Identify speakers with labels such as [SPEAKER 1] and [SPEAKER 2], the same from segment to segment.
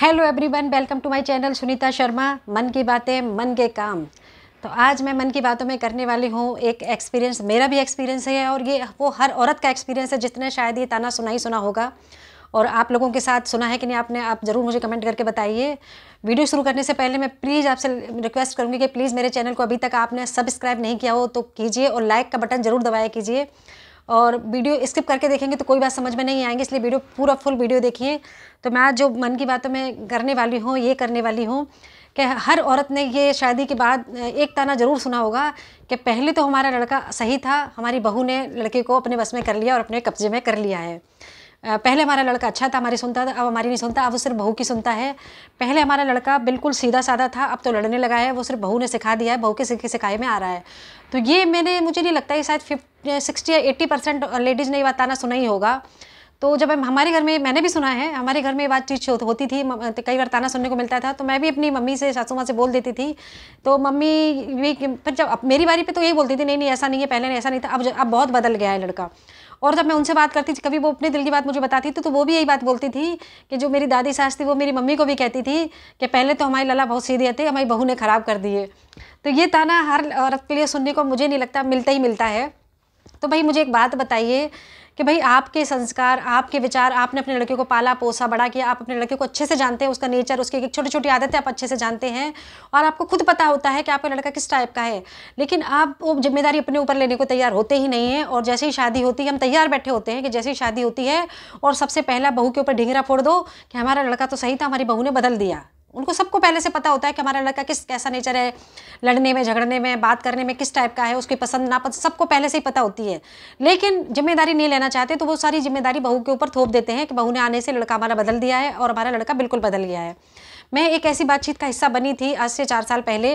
[SPEAKER 1] hello everyone welcome to my channel Sunita Sharma मन की बातें मन के काम तो आज मैं मन की बातों में करने वाली हूँ एक एक्सपीरियंस मेरा भी एक्सपीरियंस है और ये वो हर औरत का एक्सपीरियंस है जितने शायद ये ताना सुना ही सुना होगा और आप लोगों के साथ सुना है कि नहीं आपने आप ज़रूर मुझे कमेंट करके बताइए वीडियो शुरू करने से पहले मैं प्लीज़ आपसे रिक्वेस्ट करूँगी कि प्लीज़ मेरे चैनल को अभी तक आपने सब्सक्राइब नहीं किया हो तो कीजिए और लाइक का बटन ज़रूर दबाया कीजिए और वीडियो स्किप करके देखेंगे तो कोई बात समझ में नहीं आएंगे इसलिए वीडियो पूरा फुल वीडियो देखिए तो मैं जो मन की बातों में करने वाली हूँ ये करने वाली हूँ कि हर औरत ने ये शादी के बाद एक ताना ज़रूर सुना होगा कि पहले तो हमारा लड़का सही था हमारी बहू ने लड़के को अपने बस में कर लिया और अपने कब्जे में कर लिया है पहले हमारा लड़का अच्छा था हमारी सुनता था अब हमारी नहीं सुनता अब वो सिर्फ बहू की सुनता है पहले हमारा लड़का बिल्कुल सीधा साधा था अब तो लड़ने लगा है वो सिर्फ बहू ने सिखा दिया है बहू के सीखे सिखाए में आ रहा है तो ये मैंने मुझे नहीं लगता है शायद फिफ्ट सिक्सटी या एट्टी परसेंट लेडीज़ ने ये बताना सुना ही होगा तो जब हम हमारे घर में मैंने भी सुना है हमारे घर में ये बात चीज होती थी कई बार ताना सुनने को मिलता था तो मैं भी अपनी मम्मी से सासू माँ से बोल देती थी तो मम्मी भी फिर जब मेरी बारी पे तो यही बोलती थी नहीं नहीं ऐसा नहीं है पहले नहीं ऐसा नहीं था अब अब बहुत बदल गया है लड़का और जब मैं उनसे बात करती थी कभी वो अपने दिल की बात मुझे बताती थी तो वो भी यही बात बोलती थी कि जो मेरी दादी सास थी वो मेरी मम्मी को भी कहती थी कि पहले तो हमारे लला बहुत सीधे थे हमारी बहू ने ख़राब कर दिए तो ये ताना हर औरत के लिए सुनने को मुझे नहीं लगता मिलता ही मिलता है तो भाई मुझे एक बात बताइए कि भाई आपके संस्कार आपके विचार आपने अपने लड़के को पाला पोसा बड़ा किया आप अपने लड़के को अच्छे से जानते हैं उसका नेचर उसकी छोटी छोटी आदतें आप अच्छे से जानते हैं और आपको खुद पता होता है कि आपका लड़का किस टाइप का है लेकिन आप वो जिम्मेदारी अपने ऊपर लेने को तैयार होते ही नहीं है और जैसे ही शादी होती है हम तैयार बैठे होते हैं कि जैसे ही शादी होती है और सबसे पहला बहू के ऊपर ढिंगरा फोड़ दो कि हमारा लड़का तो सही था हमारी बहू ने बदल दिया उनको सबको पहले से पता होता है कि हमारा लड़का किस कैसा नेचर है लड़ने में झगड़ने में बात करने में किस टाइप का है उसकी पसंद नापसंद सबको पहले से ही पता होती है लेकिन जिम्मेदारी नहीं लेना चाहते तो वो सारी जिम्मेदारी बहू के ऊपर थोप देते हैं कि बहू ने आने से लड़का हमारा बदल दिया है और हमारा लड़का बिल्कुल बदल गया है मैं एक ऐसी बातचीत का हिस्सा बनी थी आज से चार साल पहले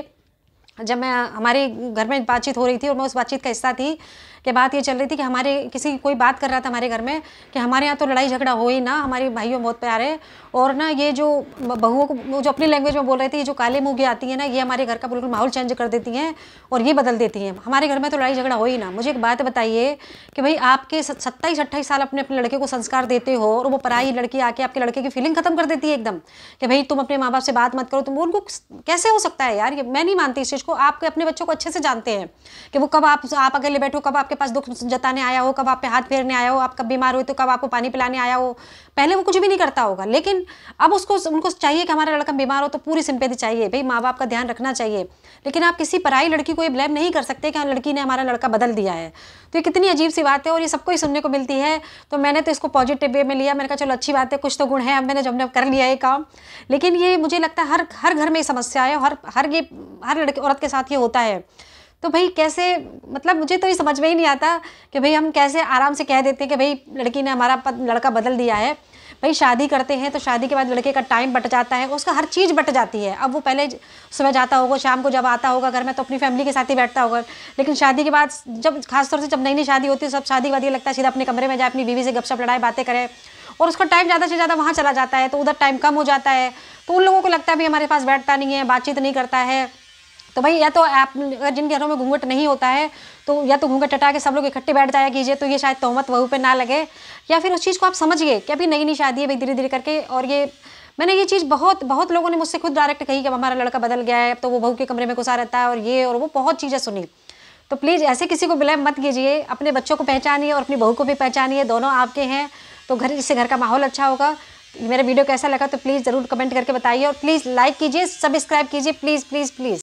[SPEAKER 1] जब मैं हमारे घर में बातचीत हो रही थी और मैं उस बातचीत का हिस्सा थी कि बात ये चल रही थी कि हमारे किसी कोई बात कर रहा था हमारे घर में कि हमारे यहाँ तो लड़ाई झगड़ा हो ही ना हमारे भाइयों बहुत प्यार है और ना ये जो बहुओं को जो अपनी लैंग्वेज में बोल रहे थे ये जो काले मुँह की आती है ना ये हमारे घर का बिल्कुल माहौल चेंज कर देती हैं और ये बदल देती हैं हमारे घर में तो लड़ाई झगड़ा हो ही ना मुझे एक बात बताइए कि भाई आपके सत्ताईस अट्ठाईस साल अपने अपने लड़के को संस्कार देते हो और वो पराई लड़की आके आपके लड़के की फीलिंग खत्म कर देती है एकदम कि भाई तुम अपने माँ बाप से बात मत करो तुम उनको कैसे हो सकता है यार मैं नहीं मानती इस चीज़ को आप अपने बच्चों को अच्छे से जानते हैं कि वो कब आप आप अकेले बैठो कब आपके पास दुख जताने आया हो कब आप पे हाथ फेरने आया हो आप कब बीमार हुए तो कब आपको पानी पिलाने आया हो पहले वो कुछ भी नहीं करता होगा लेकिन अब उसको उनको चाहिए कि हमारा लड़का बीमार हो तो पूरी सिंपेदी चाहिए भाई माँ बाप का ध्यान रखना चाहिए लेकिन आप किसी पराई लड़की को ये ब्लेम नहीं कर सकते कि हाँ, लड़की ने हमारा लड़का बदल दिया है तो ये कितनी अजीब सी बात है और ये सबको ही सुनने को मिलती है तो मैंने तो इसको पॉजिटिव वे में लिया मैंने कहा चलो अच्छी बात है कुछ तो गुण है अब मैंने जब कर लिया ये काम लेकिन ये मुझे लगता है हर हर घर में समस्या है हर हर ये हर लड़के औरत के साथ ये होता है तो भाई कैसे मतलब मुझे तो ये समझ में ही नहीं आता कि भाई हम कैसे आराम से कह देते हैं कि भाई लड़की ने हमारा पद, लड़का बदल दिया है भाई शादी करते हैं तो शादी के बाद लड़के का टाइम बट जाता है उसका हर चीज़ बट जाती है अब वो पहले सुबह जाता होगा शाम को जब आता होगा घर में तो अपनी फैमिली के साथ ही बैठता होगा लेकिन शादी के बाद जब खासतौर से जब नई नई शादी होती है सब शादी के बाद ये लगता है सीधा अपने कमरे में जाए अपनी बीवी से गपशप लड़ाए बातें करें और उसका टाइम ज़्यादा से ज़्यादा वहाँ चला जाता है तो उधर टाइम कम हो जाता है तो उन लोगों को लगता है भाई हमारे पास बैठता नहीं है बातचीत नहीं करता है तो भाई या तो आप अगर जिन घरों में घूंघट नहीं होता है तो या तो घूंघट हटा के सब लोग इकट्ठे बैठ जाया कीजिए तो ये शायद तोहमत वहू पे ना लगे या फिर उस चीज़ को आप समझिए कि अभी नई नई शादी है भाई धीरे धीरे करके और ये मैंने ये चीज़ बहुत बहुत लोगों ने मुझसे खुद डायरेक्ट कही कि अब हमारा लड़का बदल गया है अब तो वो बहू के कमरे में घुसा रहता है और ये और वो बहुत चीज़ें सुनी तो प्लीज़ ऐसे किसी को बिलाय मत कीजिए अपने बच्चों को पहचानिए और अपनी बहू को भी पहचानिए दोनों आपके हैं तो घर इससे घर का माहौल अच्छा होगा मेरा वीडियो कैसा लगा तो प्लीज़ ज़रूर कमेंट करके बताइए और प्लीज़ लाइक कीजिए सब्सक्राइब कीजिए प्लीज़ प्लीज़ प्लीज़